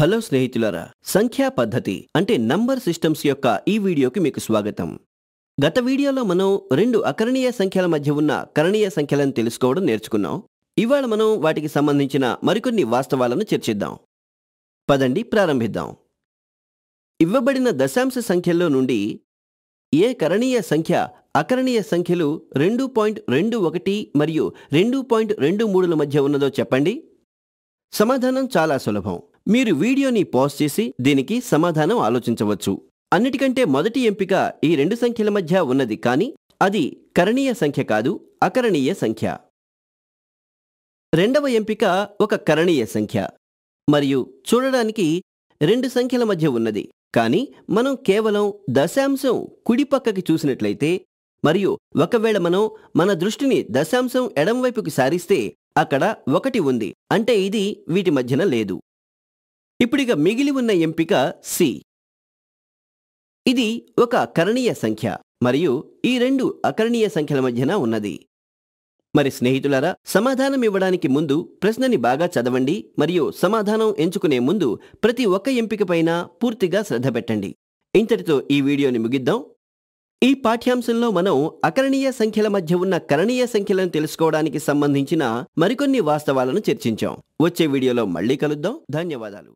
hello స్నేహితులారా సంఖ్యా పద్ధతి అంటే నంబర్ సిస్టమ్స్ యొక్క ఈ వీడియోకి మీకు స్వాగతం గత వీడియోలో మనం రెండు అకరణీయ సంఖ్యల మధ్య ఉన్న కరణీయ సంఖ్యలను తెలుసుకోవడం నేర్చుకున్నాం ఇవాళ మనం వాటికి సంబంధించిన మరికొన్ని వాస్తవాలను చర్చిద్దాం పదండి ప్రారంభిద్దాం ఇవ్వబడిన దశాంశ సంఖ్యల్లో నుండి ఏ కరణీయ సంఖ్య అకరణీయ సంఖ్యలు రెండు పాయింట్ రెండు ఒకటి మరియు రెండు పాయింట్ రెండు మూడుల మధ్య ఉన్నదో చెప్పండి సమాధానం చాలా సులభం మీరు వీడియోని పాజ్ చేసి దీనికి సమాధానం ఆలోచించవచ్చు అన్నిటికంటే మొదటి ఎంపిక ఈ రెండు సంఖ్యల మధ్య ఉన్నది కానీ అది కరణీయ సంఖ్య కాదు అకరణీయ సంఖ్య రెండవ ఎంపిక ఒక కరణీయ సంఖ్య మరియు చూడడానికి రెండు సంఖ్యల మధ్య ఉన్నది కానీ మనం కేవలం దశాంశం కుడిపక్కకి చూసినట్లయితే మరియు ఒకవేళ మనం మన దృష్టిని దశాంశం ఎడంవైపుకి సారిస్తే అక్కడ ఒకటి ఉంది అంటే ఇది వీటి మధ్యన లేదు ఇప్పుడిక మిగిలి ఉన్న ఎంపిక సి ఇది ఒక కరణీయ సంఖ్య మరియు ఈ రెండు అకరణీయ సంఖ్యల మధ్యన ఉన్నది మరి స్నేహితులారా సమాధానం ఇవ్వడానికి ముందు ప్రశ్నని బాగా చదవండి మరియు సమాధానం ఎంచుకునే ముందు ప్రతి ఒక్క ఎంపికపైన పూర్తిగా శ్రద్ధ పెట్టండి ఇంతటితో ఈ వీడియోని ముగిద్దాం ఈ పాఠ్యాంశంలో మనం అకరణీయ సంఖ్యల మధ్య ఉన్న కరణీయ సంఖ్యలను తెలుసుకోవడానికి సంబంధించిన మరికొన్ని వాస్తవాలను చర్చించాం వచ్చే వీడియోలో మళ్ళీ కలుద్దాం ధన్యవాదాలు